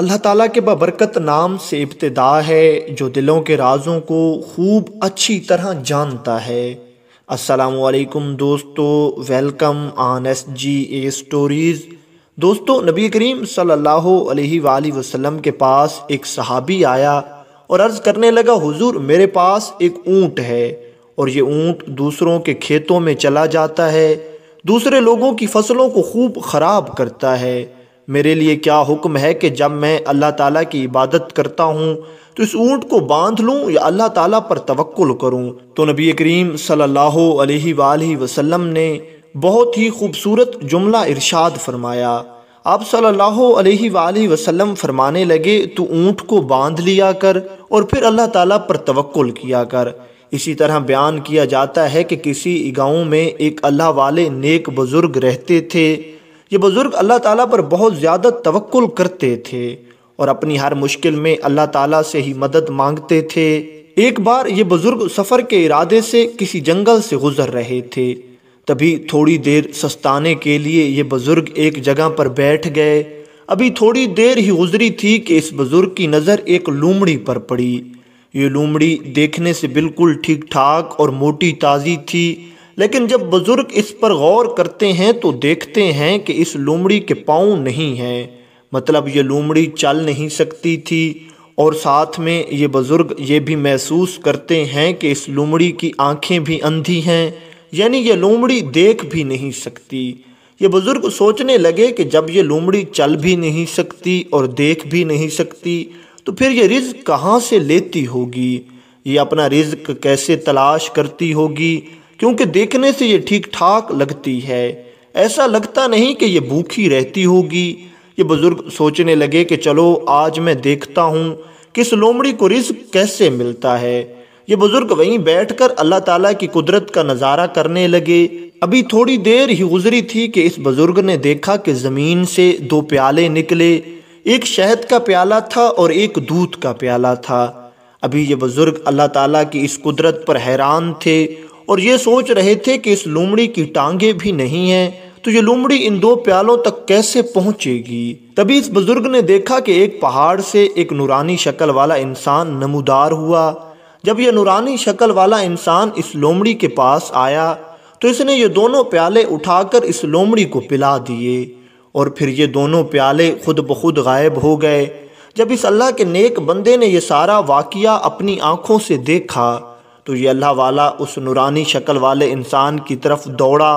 अल्लाह ताला के बबरकत नाम से इब्तदा है जो दिलों के राजों को खूब अच्छी तरह जानता है असलकुम दोस्तों वेलकम आन एस जी ए स्टोरीज़ दोस्तों नबी करीम सल्लल्लाहु अलैहि वसल्लम के पास एक सहाबी आया और अर्ज़ करने लगा हुजूर मेरे पास एक ऊँट है और ये ऊँट दूसरों के खेतों में चला जाता है दूसरे लोगों की फसलों को खूब ख़राब करता है मेरे लिए क्या हुक्म है कि जब मैं अल्लाह ताला की इबादत करता हूँ तो इस ऊँट को बांध लूँ या अल्लाह ताला पर तवक्ल करूँ तो नबी करीम सल्लल्लाहु अलैहि वसल्लम ने बहुत ही खूबसूरत जुमला इरशाद फरमाया आप सल्लल्लाहु अलैहि वसल्लम फरमाने लगे तो ऊँट को बांध लिया कर और फिर अल्लाह ताला पर तवक्ल किया कर इसी तरह बयान किया जाता है कि किसी गाँव में एक अल्लाह वाले नेक बुज़ुर्ग रहते थे ये बुज़ुर्ग अल्लाह ताला पर बहुत ज़्यादा तवक्ल करते थे और अपनी हर मुश्किल में अल्लाह ताला से ही मदद मांगते थे एक बार ये बुज़ुर्ग सफ़र के इरादे से किसी जंगल से गुजर रहे थे तभी थोड़ी देर सस्ताने के लिए ये बुज़ुर्ग एक जगह पर बैठ गए अभी थोड़ी देर ही गुजरी थी कि इस बुज़ुर्ग की नज़र एक लूमड़ी पर पड़ी ये लूमड़ी देखने से बिल्कुल ठीक ठाक और मोटी ताज़ी थी लेकिन जब बुज़ुर्ग इस पर गौर करते हैं तो देखते हैं कि इस लोमड़ी के पाँव नहीं हैं मतलब ये लोमड़ी चल नहीं सकती थी और साथ में ये बुज़ुर्ग ये भी महसूस करते हैं कि इस लोमड़ी की आंखें भी अंधी हैं यानी ये लोमड़ी देख भी नहीं सकती ये बुज़ुर्ग सोचने लगे कि जब ये लोमड़ी चल भी नहीं सकती और देख भी नहीं सकती तो फिर ये रिज़ कहाँ से लेती होगी ये अपना रिज़ कैसे तलाश करती होगी क्योंकि देखने से ये ठीक ठाक लगती है ऐसा लगता नहीं कि ये भूखी रहती होगी ये बुज़ुर्ग सोचने लगे कि चलो आज मैं देखता हूँ किस लोमड़ी को रिस्क कैसे मिलता है ये बुज़ुर्ग वहीं बैठकर अल्लाह ताला की कुदरत का नज़ारा करने लगे अभी थोड़ी देर ही गुजरी थी कि इस बुज़ुर्ग ने देखा कि ज़मीन से दो प्याले निकले एक शहद का प्याला था और एक दूध का प्याला था अभी ये बुज़ुर्ग अल्लाह ताला की इस कुदरत पर हैरान थे और ये सोच रहे थे कि इस लोमड़ी की टांगे भी नहीं हैं तो ये लोमड़ी इन दो प्यालों तक कैसे पहुंचेगी तभी इस बुजुर्ग ने देखा कि एक पहाड़ से एक नूरानी शक्ल वाला इंसान नमूदार हुआ जब यह नूरानी शक्ल वाला इंसान इस लोमड़ी के पास आया तो इसने ये दोनों प्याले उठाकर इस लोमड़ी को पिला दिए और फिर ये दोनों प्याले खुद ब खुद गायब हो गए जब इस अल्लाह के नेक बंदे ने यह सारा वाक़ अपनी आंखों से देखा तो ये अल्लाह वाला उस नूरानी शक्ल वाले इंसान की तरफ दौड़ा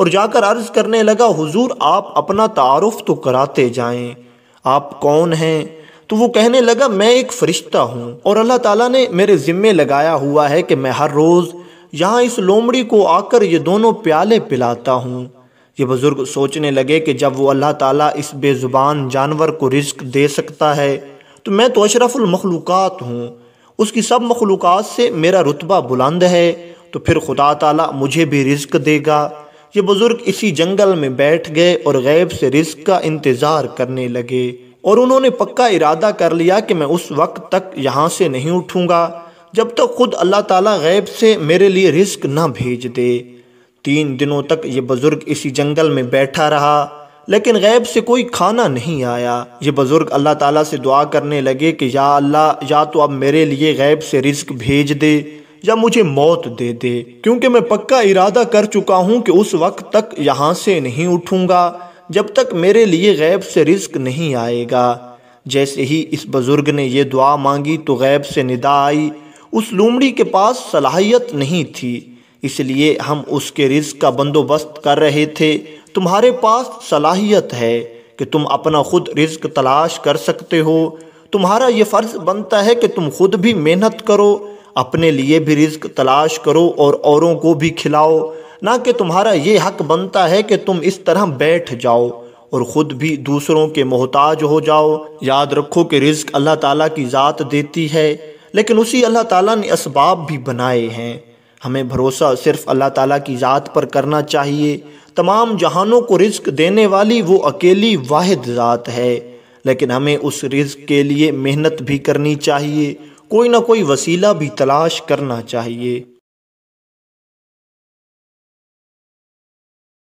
और जाकर अर्ज़ करने लगा हुजूर आप अपना तारफ़ तो कराते जाएं आप कौन हैं तो वो कहने लगा मैं एक फ़रिश्ता हूँ और अल्लाह ताला ने मेरे ज़िम्मे लगाया हुआ है कि मैं हर रोज़ यहाँ इस लोमड़ी को आकर ये दोनों प्याले पिलाता हूँ ये बुज़ुर्ग सोचने लगे कि जब वो अल्लाह ताला इस बेज़ुबान जानवर को रिस्क दे सकता है तो मैं तो अशरफुल मखलूक़ात हूँ उसकी सब मखलूक़ से मेरा रुतबा बुलंद है तो फिर खुदा तला मुझे भी रिज्क देगा ये बुज़ुर्ग इसी जंगल में बैठ गए और गैब से रिस्क का इंतज़ार करने लगे और उन्होंने पक्का इरादा कर लिया कि मैं उस वक्त तक यहाँ से नहीं उठूँगा जब तक तो खुद अल्लाह ताला गैब से मेरे लिए रिस्क ना भेज दे तीन दिनों तक ये बुज़ुर्ग इसी जंगल में बैठा रहा लेकिन गैब से कोई खाना नहीं आया ये बुज़ुर्ग अल्लाह ताला से दुआ करने लगे कि या अल्लाह या तो अब मेरे लिए गैब से रिस्क भेज दे या मुझे मौत दे दे क्योंकि मैं पक्का इरादा कर चुका हूँ कि उस वक्त तक यहाँ से नहीं उठूँगा जब तक मेरे लिए गैब से रिस्क नहीं आएगा जैसे ही इस बुज़ुर्ग ने यह दुआ मांगी तो गैब से निदा आई उस लूमड़ी के पास सलाहियत नहीं थी इसलिए हम उसके रिज का बंदोबस्त कर रहे थे तुम्हारे पास सलाहियत है कि तुम अपना खुद रिज्क तलाश कर सकते हो तुम्हारा ये फ़र्ज़ बनता है कि तुम खुद भी मेहनत करो अपने लिए भी रिज्क तलाश करो और औरों को भी खिलाओ ना कि तुम्हारा ये हक बनता है कि तुम इस तरह बैठ जाओ और ख़ुद भी दूसरों के मोहताज हो जाओ याद रखो कि रिज्क अल्लाह ताला की ज़ात देती है लेकिन उसी अल्लाह ताला ने इसबाब भी बनाए हैं हमें भरोसा सिर्फ अल्लाह ताला की ज़ात पर करना चाहिए तमाम जहानों को रिस्क देने वाली वो अकेली वाहिद ज़ात है लेकिन हमें उस रिस्क के लिए मेहनत भी करनी चाहिए कोई ना कोई वसीला भी तलाश करना चाहिए